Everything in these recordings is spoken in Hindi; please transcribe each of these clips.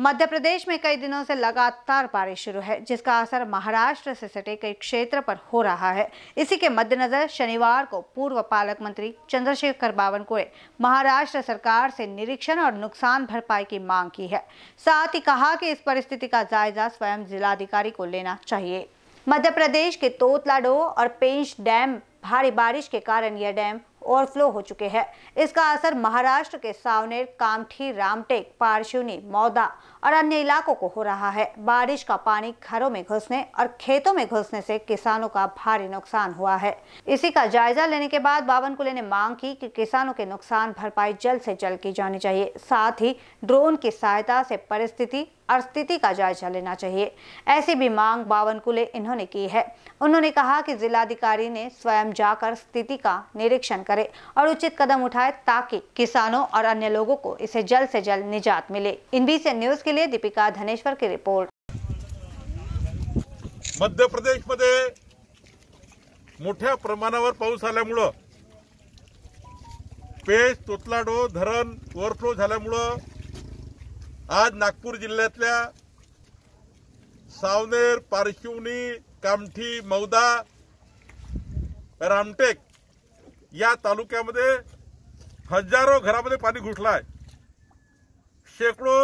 मध्य प्रदेश में कई दिनों से लगातार बारिश शुरू है जिसका असर महाराष्ट्र से सटे कई क्षेत्र पर हो रहा है इसी के मद्देनजर शनिवार को पूर्व पालक मंत्री चंद्रशेखर बावनकुड़े महाराष्ट्र सरकार से निरीक्षण और नुकसान भरपाई की मांग की है साथ ही कहा कि इस परिस्थिति का जायजा स्वयं जिलाधिकारी को लेना चाहिए मध्य प्रदेश के तोतलाडो और पेंच डैम भारी बारिश के कारण यह डैम ओवरफ्लो हो चुके हैं इसका असर महाराष्ट्र के सावनेर कामठी रामटेक पारशुनी मौदा और अन्य इलाकों को हो रहा है बारिश का पानी घरों में घुसने और खेतों में घुसने से किसानों का भारी नुकसान हुआ है इसी का जायजा लेने के बाद बावनकुले ने मांग की कि किसानों के नुकसान भरपाई जल्द से जल्द की जानी चाहिए साथ ही ड्रोन की सहायता से परिस्थिति और स्थिति का जायजा लेना चाहिए ऐसी भी मांग बावन कुले इन्होंने की है उन्होंने कहा कि जिलाधिकारी ने स्वयं जाकर स्थिति का निरीक्षण करे और उचित कदम उठाए ताकि किसानों और अन्य लोगों को इसे जल्द से जल्द निजात मिले इन बीस न्यूज के लिए दीपिका धनेश्वर की रिपोर्ट मध्य प्रदेश मोठ्या प्रमाणा पाउस आयाम पेज तोतलाडो धरण ओवरफ्लो आज नागपूर जिल्ह्यातल्या सावनेर पारशिवनी कामठी मौदा रामटेक या तालुक्यामध्ये हजारो घरामध्ये पाणी घुसलं आहे शेकडो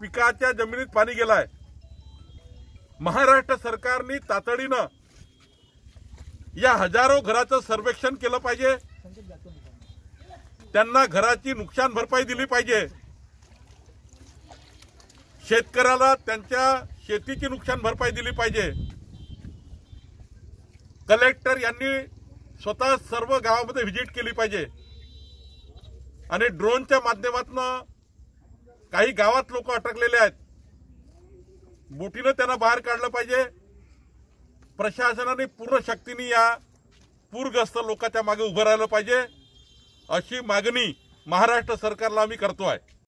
पिकाच्या जमिनीत पाणी गेलाय महाराष्ट्र सरकारने तातडीनं या हजारो घराचं सर्वेक्षण केलं पाहिजे त्यांना घराची नुकसान भरपाई दिली पाहिजे शेतकऱ्याला त्यांच्या शेतीची नुकसान भरपाई दिली पाहिजे कलेक्टर यांनी स्वतः सर्व गावामध्ये व्हिजिट केली पाहिजे आणि ड्रोनच्या माध्यमातून काही गावात लोक अटकलेले आहेत बोटीनं त्यांना बाहेर काढलं पाहिजे प्रशासनाने पूर्ण शक्तीने या पूरग्रस्त लोकांच्या मागे उभं राहिलं पाहिजे अशी मागणी महाराष्ट्र सरकारला आम्ही करतो आहे